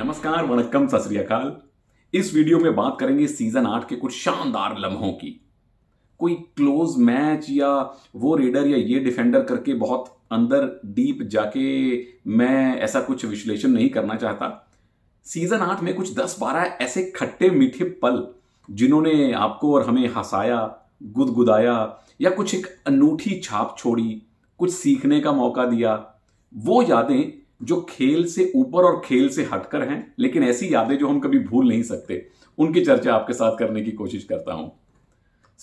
नमस्कार वनकम सत इस वीडियो में बात करेंगे सीजन आठ के कुछ शानदार लम्हों की कोई क्लोज मैच या वो रेडर या ये डिफेंडर करके बहुत अंदर डीप जाके मैं ऐसा कुछ विश्लेषण नहीं करना चाहता सीजन आठ में कुछ दस बारह ऐसे खट्टे मीठे पल जिन्होंने आपको और हमें हंसाया गुदगुदाया या कुछ एक अनूठी छाप छोड़ी कुछ सीखने का मौका दिया वो यादें जो खेल से ऊपर और खेल से हटकर हैं लेकिन ऐसी यादें जो हम कभी भूल नहीं सकते उनकी चर्चा आपके साथ करने की कोशिश करता हूं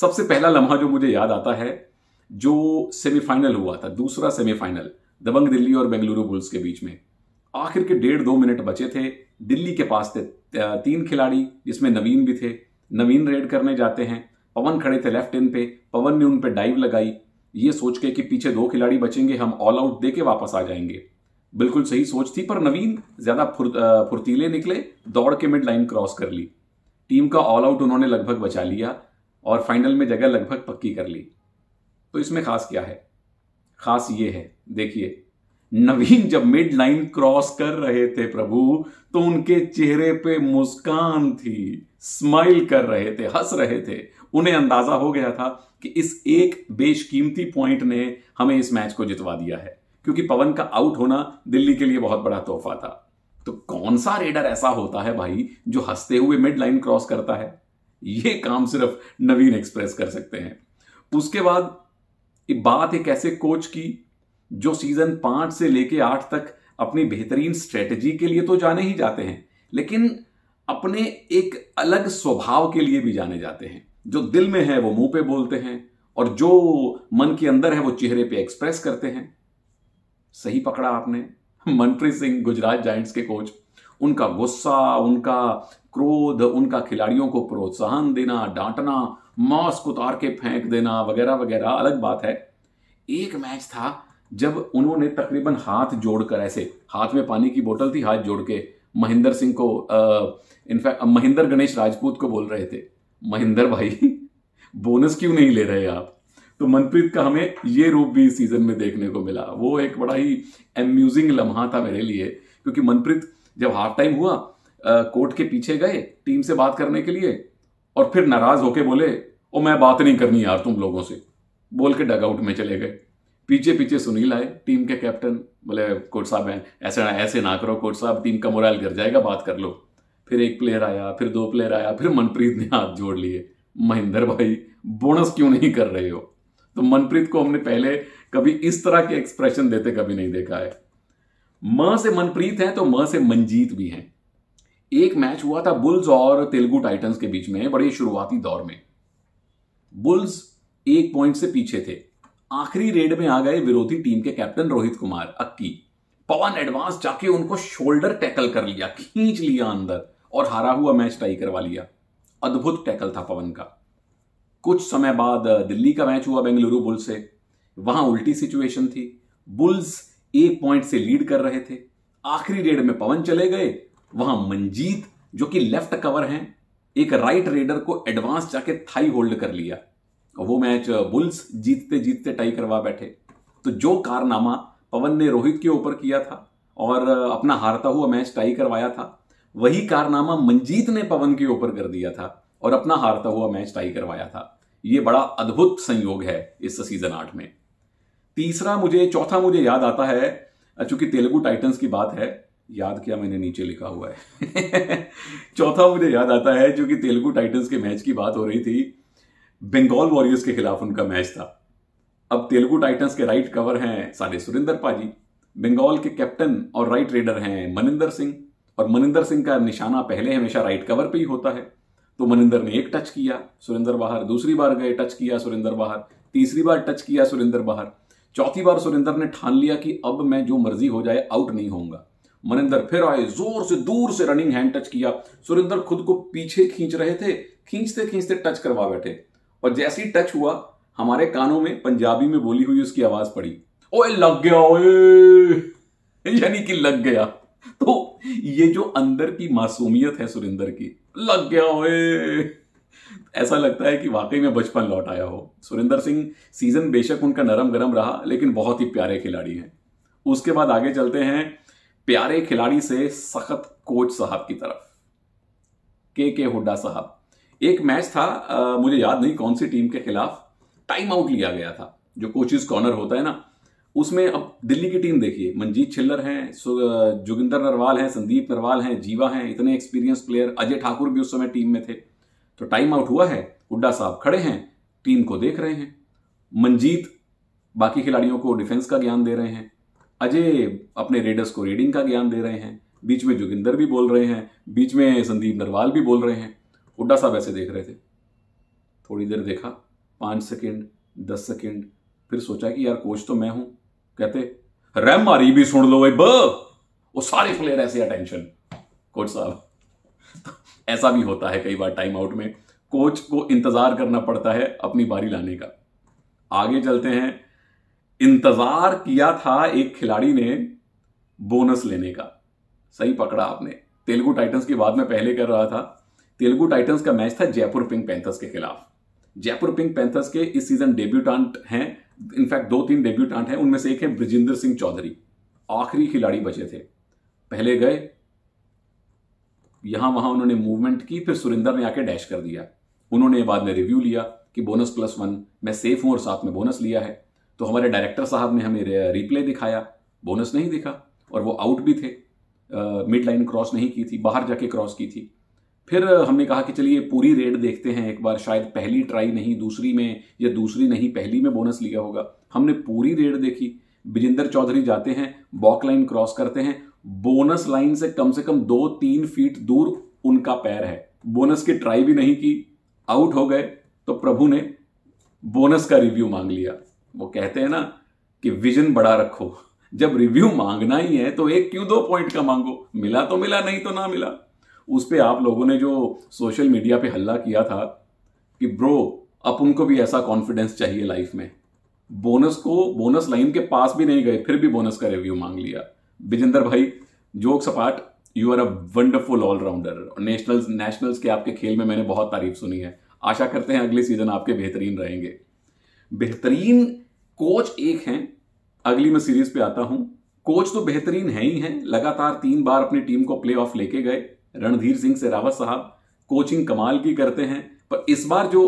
सबसे पहला लम्हा जो मुझे याद आता है जो सेमीफाइनल हुआ था दूसरा सेमीफाइनल दबंग दिल्ली और बेंगलुरु बुल्स के बीच में आखिर के डेढ़ दो मिनट बचे थे दिल्ली के पास थे तीन खिलाड़ी जिसमें नवीन भी थे नवीन रेड करने जाते हैं पवन खड़े थे लेफ्ट इन पे पवन ने उन पर डाइव लगाई ये सोच के कि पीछे दो खिलाड़ी बचेंगे हम ऑल आउट दे के वापस आ जाएंगे बिल्कुल सही सोच थी पर नवीन ज्यादा फुर, फुर्तीले निकले दौड़ के मिड लाइन क्रॉस कर ली टीम का ऑल आउट उन्होंने लगभग बचा लिया और फाइनल में जगह लगभग पक्की कर ली तो इसमें खास क्या है खास ये है देखिए नवीन जब मिड लाइन क्रॉस कर रहे थे प्रभु तो उनके चेहरे पे मुस्कान थी स्माइल कर रहे थे हंस रहे थे उन्हें अंदाजा हो गया था कि इस एक बेशकीमती पॉइंट ने हमें इस मैच को जितवा दिया है क्योंकि पवन का आउट होना दिल्ली के लिए बहुत बड़ा तोहफा था तो कौन सा रेडर ऐसा होता है भाई जो हंसते हुए मिड लाइन क्रॉस करता है यह काम सिर्फ नवीन एक्सप्रेस कर सकते हैं उसके बाद बात एक ऐसे कोच की जो सीजन पांच से लेके आठ तक अपनी बेहतरीन स्ट्रेटजी के लिए तो जाने ही जाते हैं लेकिन अपने एक अलग स्वभाव के लिए भी जाने जाते हैं जो दिल में है वो मुंह पे बोलते हैं और जो मन के अंदर है वो चेहरे पे एक्सप्रेस करते हैं सही पकड़ा आपने मनप्रीत सिंह गुजरात जाइंट्स के कोच उनका गुस्सा उनका क्रोध उनका खिलाड़ियों को प्रोत्साहन देना डांटना मास्क उतार के फेंक देना वगैरह वगैरह अलग बात है एक मैच था जब उन्होंने तकरीबन हाथ जोड़कर ऐसे हाथ में पानी की बोतल थी हाथ जोड़ के महेंद्र सिंह को इनफैक्ट महेंद्र गणेश राजपूत को बोल रहे थे महेंद्र भाई बोनस क्यों नहीं ले रहे आप तो मनप्रीत का हमें ये रूप भी इस सीजन में देखने को मिला वो एक बड़ा ही एम्यूजिंग लम्हा था मेरे लिए क्योंकि मनप्रीत जब हाफ टाइम हुआ कोर्ट के पीछे गए टीम से बात करने के लिए और फिर नाराज होके बोले ओ मैं बात नहीं करनी यार तुम लोगों से बोल के डगआउट में चले गए पीछे पीछे सुनील आए टीम के कैप्टन बोले कोच साहब हैं ऐसे ना ऐसे ना करो कोच साहब टीम का मोरल गिर जाएगा बात कर लो फिर एक प्लेयर आया फिर दो प्लेयर आया फिर मनप्रीत ने हाथ जोड़ लिए महेंद्र भाई बोनस क्यों नहीं कर रहे हो तो मनप्रीत को हमने पहले कभी इस तरह के एक्सप्रेशन देते कभी नहीं देखा है म से मनप्रीत है तो म से मनजीत भी है एक मैच हुआ था बुल्स और तेलुगु टाइटंस के बीच में बड़े शुरुआती दौर में बुल्स एक पॉइंट से पीछे थे आखिरी रेड में आ गए विरोधी टीम के कैप्टन रोहित कुमार अक्की पवन एडवांस जाके उनको शोल्डर टैकल कर लिया खींच लिया अंदर और हारा हुआ मैच टाई करवा लिया अद्भुत टैकल था पवन का कुछ समय बाद दिल्ली का मैच हुआ बेंगलुरु बुल्स से वहां उल्टी सिचुएशन थी बुल्स एक पॉइंट से लीड कर रहे थे आखिरी रेड में पवन चले गए वहां मंजीत जो कि लेफ्ट कवर हैं एक राइट रेडर को एडवांस जाके थाई होल्ड कर लिया वो मैच बुल्स जीतते जीतते टाई करवा बैठे तो जो कारनामा पवन ने रोहित के ऊपर किया था और अपना हारता हुआ मैच टाई करवाया था वही कारनामा मंजीत ने पवन के ऊपर कर दिया था और अपना हारता हुआ मैच टाई करवाया था ये बड़ा अद्भुत संयोग है इस सीजन आठ में तीसरा मुझे चौथा मुझे याद आता है चूंकि तेलुगु टाइटंस की बात है याद किया मैंने नीचे लिखा हुआ है चौथा मुझे याद आता है जो कि तेलुगु टाइटंस के मैच की बात हो रही थी बंगाल वॉरियर्स के खिलाफ उनका मैच था अब तेलुगु टाइटंस के राइट कवर हैं सारे सुरेंद्र पाजी बंगाल के कैप्टन और राइट रेडर हैं मनिंदर सिंह और मनिंदर सिंह का निशाना पहले हमेशा राइट कवर पे ही होता है तो मनिंदर ने एक टच किया सुरेंद्र बाहर दूसरी बार गए टच किया सुरेंद्र बाहर तीसरी बार टच किया सुरेंद्र बाहर चौथी बार सुरेंद्र ने ठान लिया कि अब मैं जो मर्जी हो जाए आउट नहीं होऊंगा मनिंदर फिर आए जोर से दूर से रनिंग हैंड टच किया सुरेंद्र खुद को पीछे खींच रहे थे खींचते खींचते टच करवा बैठे और जैसे ही टच हुआ हमारे कानों में पंजाबी में बोली हुई उसकी आवाज पड़ी ओए लग गया ओए यानी कि लग गया तो ये जो अंदर की मासूमियत है सुरेंद्र की लग गया हो ऐसा लगता है कि वाकई में बचपन लौट आया हो सुरेंद्र सिंह सीजन बेशक उनका नरम गरम रहा लेकिन बहुत ही प्यारे खिलाड़ी हैं उसके बाद आगे चलते हैं प्यारे खिलाड़ी से सख्त कोच साहब की तरफ के के हुड्डा साहब एक मैच था आ, मुझे याद नहीं कौन सी टीम के खिलाफ टाइम आउट लिया गया था जो कोचिज कॉर्नर होता है ना उसमें अब दिल्ली की टीम देखिए मंजीत छिल्लर हैं जोगिंदर नरवाल हैं संदीप नरवाल हैं जीवा हैं इतने एक्सपीरियंस प्लेयर अजय ठाकुर भी उस समय टीम में थे तो टाइम आउट हुआ है हुड्डा साहब खड़े हैं टीम को देख रहे हैं मंजीत बाकी खिलाड़ियों को डिफेंस का ज्ञान दे रहे हैं अजय अपने रेडर्स को रीडिंग का ज्ञान दे रहे हैं बीच में जोगिंदर भी बोल रहे हैं बीच में संदीप नरवाल भी बोल रहे हैं हुड्डा साहब ऐसे देख रहे थे थोड़ी देर देखा पाँच सेकेंड दस सेकेंड फिर सोचा कि यार कोच तो मैं हूँ कहते रैम मारी भी सुन लो ब वो सारे प्लेयर ऐसे अटेंशन कोच साहब ऐसा भी होता है कई बार टाइम आउट में कोच को इंतजार करना पड़ता है अपनी बारी लाने का आगे चलते हैं इंतजार किया था एक खिलाड़ी ने बोनस लेने का सही पकड़ा आपने तेलुगु टाइटंस की बात मैं पहले कर रहा था तेलुगु टाइटंस का मैच था जयपुर पिंक पैंथर्स के खिलाफ जयपुर पिंक पैंथर्स के इस सीजन डेब्यूटांट हैं इनफैक्ट दो तीन डेब्यूटांट हैं उनमें से एक है ब्रजिंदर सिंह चौधरी आखिरी खिलाड़ी बचे थे पहले गए यहां वहां उन्होंने मूवमेंट की फिर सुरेंद्र ने आके डैश कर दिया उन्होंने बाद में रिव्यू लिया कि बोनस प्लस वन मैं सेफ हूं और साथ में बोनस लिया है तो हमारे डायरेक्टर साहब ने हमें रिप्ले दिखाया बोनस नहीं दिखा और वो आउट भी थे मिड लाइन क्रॉस नहीं की थी बाहर जाके क्रॉस की थी फिर हमने कहा कि चलिए पूरी रेड देखते हैं एक बार शायद पहली ट्राई नहीं दूसरी में या दूसरी नहीं पहली में बोनस लिया होगा हमने पूरी रेड देखी बिजेंदर चौधरी जाते हैं बॉक लाइन क्रॉस करते हैं बोनस लाइन से कम से कम दो तीन फीट दूर उनका पैर है बोनस की ट्राई भी नहीं की आउट हो गए तो प्रभु ने बोनस का रिव्यू मांग लिया वो कहते हैं ना कि विजन बड़ा रखो जब रिव्यू मांगना ही है तो एक क्यों दो पॉइंट का मांगो मिला तो मिला नहीं तो ना मिला उस पर आप लोगों ने जो सोशल मीडिया पे हल्ला किया था कि ब्रो अब उनको भी ऐसा कॉन्फिडेंस चाहिए लाइफ में बोनस को बोनस लाइन के पास भी नहीं गए फिर भी बोनस का रिव्यू मांग लिया बिजेंदर भाई जोक सपाट you are a wonderful allrounder nationals nationals के आपके खेल में मैंने बहुत तारीफ सुनी है आशा करते हैं अगले सीजन आपके बेहतरीन रहेंगे बेहतरीन कोच एक हैं अगली मैं सीरीज पे आता हूं कोच तो बेहतरीन है ही हैं लगातार तीन बार अपनी टीम को प्ले ऑफ लेके गए रणधीर सिंह से रावत साहब कोचिंग कमाल की करते हैं पर इस बार जो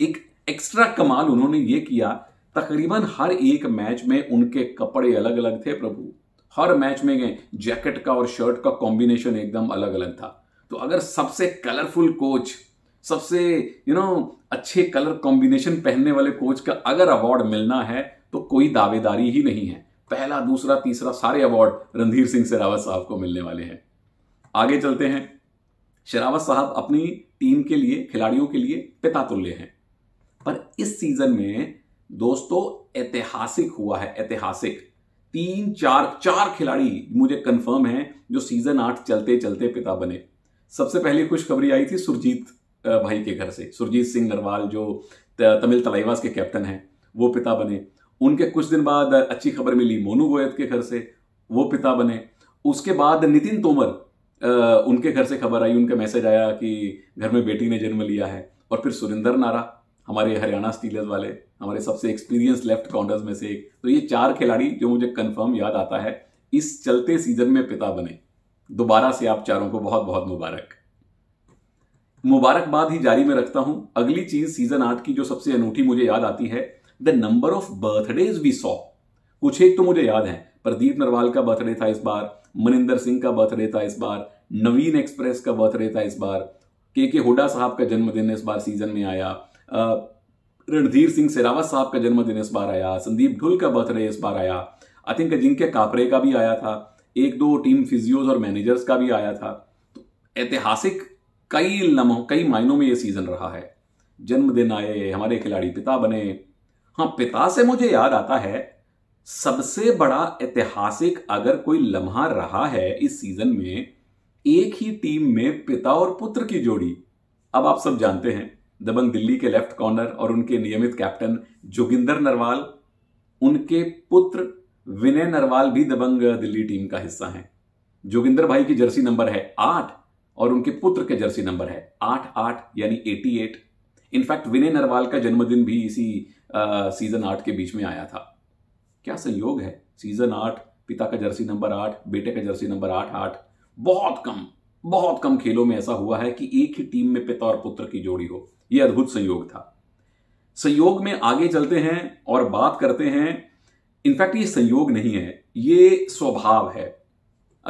एक एक्स्ट्रा कमाल उन्होंने ये किया तकरीबन हर एक मैच में उनके कपड़े अलग अलग थे प्रभु हर मैच में गए जैकेट का और शर्ट का कॉम्बिनेशन एकदम अलग अलग था तो अगर सबसे कलरफुल कोच सबसे यू you नो know, अच्छे कलर कॉम्बिनेशन पहनने वाले कोच का अगर अवार्ड मिलना है तो कोई दावेदारी ही नहीं है पहला दूसरा तीसरा सारे अवार्ड रणधीर सिंह से रावत साहब को मिलने वाले हैं आगे चलते हैं शरावत साहब अपनी टीम के लिए खिलाड़ियों के लिए पिता तुल्य हैं पर इस सीजन में दोस्तों ऐतिहासिक हुआ है ऐतिहासिक तीन चार चार खिलाड़ी मुझे कंफर्म है जो सीजन आठ चलते चलते पिता बने सबसे पहले खुशखबरी आई थी सुरजीत भाई के घर से सुरजीत सिंह नरवाल जो तमिल तलाईवास के कैप्टन हैं वो पिता बने उनके कुछ दिन बाद अच्छी खबर मिली मोनू गोयत के घर से वो पिता बने उसके बाद नितिन तोमर उनके घर से खबर आई उनका मैसेज आया कि घर में बेटी ने जन्म लिया है और फिर सुरेंद्र नारा हमारे हरियाणा स्टीलर्स वाले हमारे सबसे एक्सपीरियंस लेफ्ट काउंटर्स में से एक तो ये चार खिलाड़ी जो मुझे कंफर्म याद आता है इस चलते सीजन में पिता बने दोबारा से आप चारों को बहुत बहुत मुबारक मुबारकबाद ही जारी में रखता हूं अगली चीज सीजन आठ की जो सबसे अनूठी मुझे याद आती है the number of birthdays we saw कुछ एक तो मुझे याद है प्रदीप नरवाल का बर्थडे था इस बार मनिंदर सिंह का बर्थडे था इस बार नवीन एक्सप्रेस का बर्थडे था इस बार के के हुडा साहब का जन्मदिन इस बार सीजन में आया रणधीर सिंह सेरावत साहब का जन्मदिन इस बार आया संदीप ढुल का बर्थडे इस बार आया आई थिंक अजिंक्य कापरे का भी आया था एक दो टीम फिजियोज और मैनेजर्स का भी आया था तो ऐतिहासिक कई लम्हों कई मायनों में ये सीजन रहा है जन्मदिन आए हमारे खिलाड़ी पिता बने हाँ पिता से मुझे याद आता है सबसे बड़ा ऐतिहासिक अगर कोई लम्हा रहा है इस सीजन में एक ही टीम में पिता और पुत्र की जोड़ी अब आप सब जानते हैं दबंग दिल्ली के लेफ्ट कॉर्नर और उनके नियमित कैप्टन जोगिंदर नरवाल उनके पुत्र विनय नरवाल भी दबंग दिल्ली टीम का हिस्सा हैं जोगिंदर भाई की जर्सी नंबर है आठ और उनके पुत्र के जर्सी नंबर है आठ आठ यानी eighty eight in fact Vinay Narwal का जन्मदिन भी इसी आ, सीजन आठ के बीच में आया था क्या संयोग है सीजन आठ पिता का जर्सी नंबर आठ बेटे का जर्सी नंबर आठ आठ बहुत कम बहुत कम खेलों में ऐसा हुआ है कि एक ही टीम में पिता और पुत्र की जोड़ी हो यह अद्भुत संयोग था संयोग में आगे चलते हैं और बात करते हैं इनफैक्ट ये संयोग नहीं है ये स्वभाव है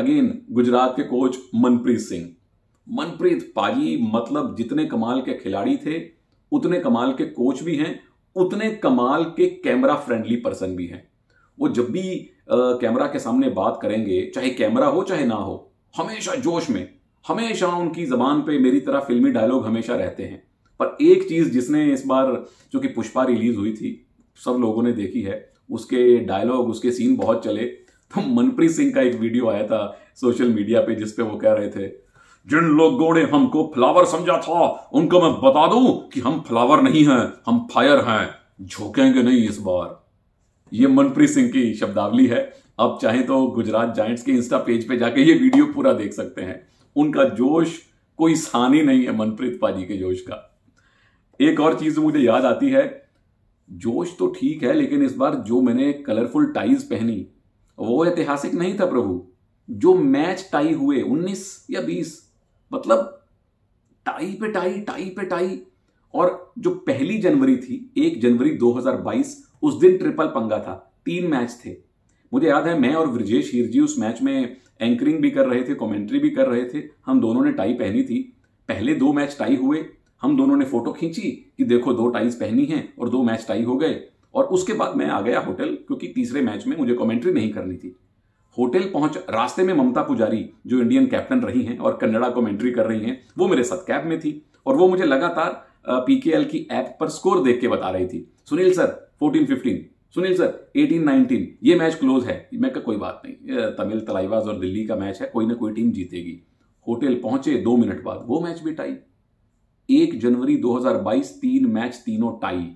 अगेन गुजरात के कोच मनप्रीत सिंह मनप्रीत पाजी मतलब जितने कमाल के खिलाड़ी थे उतने कमाल के कोच भी हैं उतने कमाल के कैमरा फ्रेंडली पर्सन भी हैं वो जब भी कैमरा के सामने बात करेंगे चाहे कैमरा हो चाहे ना हो हमेशा जोश में हमेशा उनकी जबान पे मेरी तरह फिल्मी डायलॉग हमेशा रहते हैं पर एक चीज़ जिसने इस बार जो कि पुष्पा रिलीज हुई थी सब लोगों ने देखी है उसके डायलॉग उसके सीन बहुत चले तो मनप्रीत सिंह का एक वीडियो आया था सोशल मीडिया पे जिसपे वो कह रहे थे जिन लोगों ने हमको फ्लावर समझा था उनको मैं बता दूं कि हम फ्लावर नहीं हैं हम फायर हैं झोंकेंगे नहीं इस बार ये मनप्रीत सिंह की शब्दावली है अब चाहे तो गुजरात जाइंट्स के इंस्टा पेज पे जाके ये वीडियो पूरा देख सकते हैं उनका जोश कोई सानी नहीं है मनप्रीत पाजी के जोश का एक और चीज मुझे याद आती है जोश तो ठीक है लेकिन इस बार जो मैंने कलरफुल टाइज पहनी वो ऐतिहासिक नहीं था प्रभु जो मैच टाई हुए 19 या 20 मतलब टाई पे टाई टाई पे टाई और जो पहली जनवरी थी एक जनवरी 2022 उस दिन ट्रिपल पंगा था तीन मैच थे मुझे याद है मैं और ब्रजेश हीरजी उस मैच में एंकरिंग भी कर रहे थे कमेंट्री भी कर रहे थे हम दोनों ने टाई पहनी थी पहले दो मैच टाई हुए हम दोनों ने फोटो खींची कि देखो दो टाइज पहनी हैं और दो मैच टाई हो गए और उसके बाद मैं आ गया होटल क्योंकि तीसरे मैच में मुझे कमेंट्री नहीं करनी थी होटल पहुंच रास्ते में ममता पुजारी जो इंडियन कैप्टन रही हैं और कन्नड़ा कमेंट्री कर रही हैं वो मेरे साथ कैब में थी और वो मुझे लगातार पीकेएल की ऐप पर स्कोर देख के बता रही थी Sunil sir fourteen fifteen Sunil sir eighteen nineteen ये मैच क्लोज है मैं का कोई बात नहीं तमिल तलाइवाज और दिल्ली का मैच है कोई ना कोई टीम जीतेगी होटल पहुंचे दो मिनट बाद वो मैच भी टाई एक जनवरी 2022 तीन मैच तीनों टाई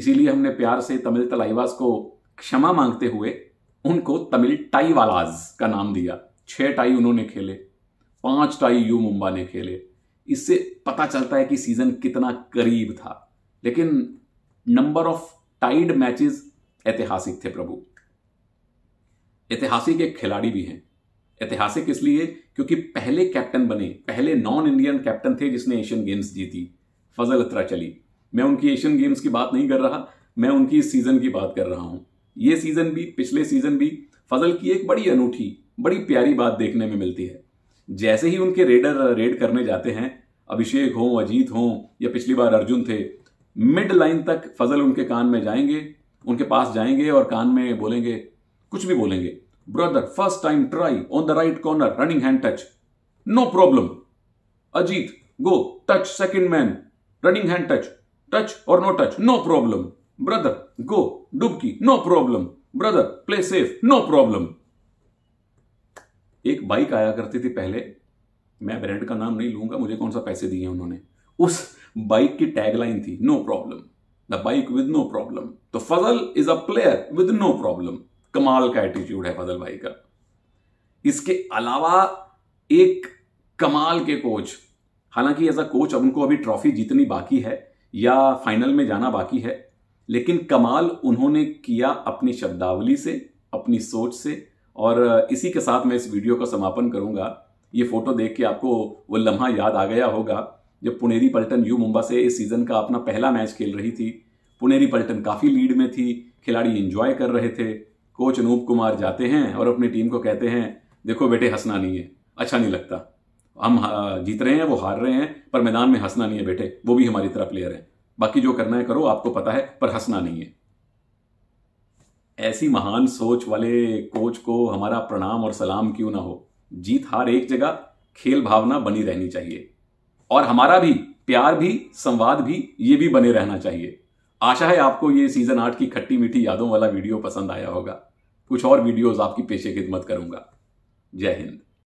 इसीलिए हमने प्यार से तमिल तलाइवाज को क्षमा मांगते हुए उनको तमिल टाई वालाज का नाम दिया छह टाई उन्होंने खेले पांच टाई यू मुंबा ने खेले इससे पता चलता है कि सीजन कितना करीब था लेकिन नंबर ऑफ टाइड मैचेस ऐतिहासिक थे प्रभु ऐतिहासिक एक खिलाड़ी भी हैं ऐतिहासिक इसलिए क्योंकि पहले कैप्टन बने पहले नॉन इंडियन कैप्टन थे जिसने एशियन गेम्स जीती फजल अतरा चली मैं उनकी एशियन गेम्स की बात नहीं कर रहा मैं उनकी इस सीज़न की बात कर रहा हूं ये सीज़न भी पिछले सीज़न भी फजल की एक बड़ी अनूठी बड़ी प्यारी बात देखने में मिलती है जैसे ही उनके रेडर रेड करने जाते हैं अभिषेक हों अजीत हों या पिछली बार अर्जुन थे मिड लाइन तक फजल उनके कान में जाएंगे उनके पास जाएंगे और कान में बोलेंगे कुछ भी बोलेंगे brother first time try on the right corner running hand touch no problem Ajit go touch second man running hand touch touch और no touch no problem brother go डुबकी no problem brother play safe no problem एक bike आया करती थी पहले मैं brand का नाम नहीं लूंगा मुझे कौन सा पैसे दिए उन्होंने उस बाइक की टैगलाइन थी no problem the bike with no problem तो Fazal is a player with no problem कमाल का एटीट्यूड है फजल भाई का इसके अलावा एक कमाल के कोच हालांकि एज अ कोच उनको अभी ट्रॉफी जीतनी बाकी है या फाइनल में जाना बाकी है लेकिन कमाल उन्होंने किया अपनी शब्दावली से अपनी सोच से और इसी के साथ मैं इस वीडियो का समापन करूंगा ये फोटो देख के आपको वो लम्हा याद आ गया होगा जब पुनेरी पल्टन यू मुंबा से इस सीज़न का अपना पहला मैच खेल रही थी पुनेरी पल्टन काफ़ी लीड में थी खिलाड़ी इंजॉय कर रहे थे कोच अनूप कुमार जाते हैं और अपनी टीम को कहते हैं देखो बेटे हंसना नहीं है अच्छा नहीं लगता हम हाँ, जीत रहे हैं वो हार रहे हैं पर मैदान में हंसना नहीं है बेटे वो भी हमारी तरह प्लेयर है बाकी जो करना है करो आपको पता है पर हंसना नहीं है ऐसी महान सोच वाले कोच को हमारा प्रणाम और सलाम क्यों ना हो जीत हार एक जगह खेल भावना बनी रहनी चाहिए और हमारा भी प्यार भी संवाद भी ये भी बने रहना चाहिए आशा है आपको ये सीजन आठ की खट्टी मीठी यादों वाला वीडियो पसंद आया होगा कुछ और वीडियोस आपकी पेशे खिदमत करूंगा जय हिंद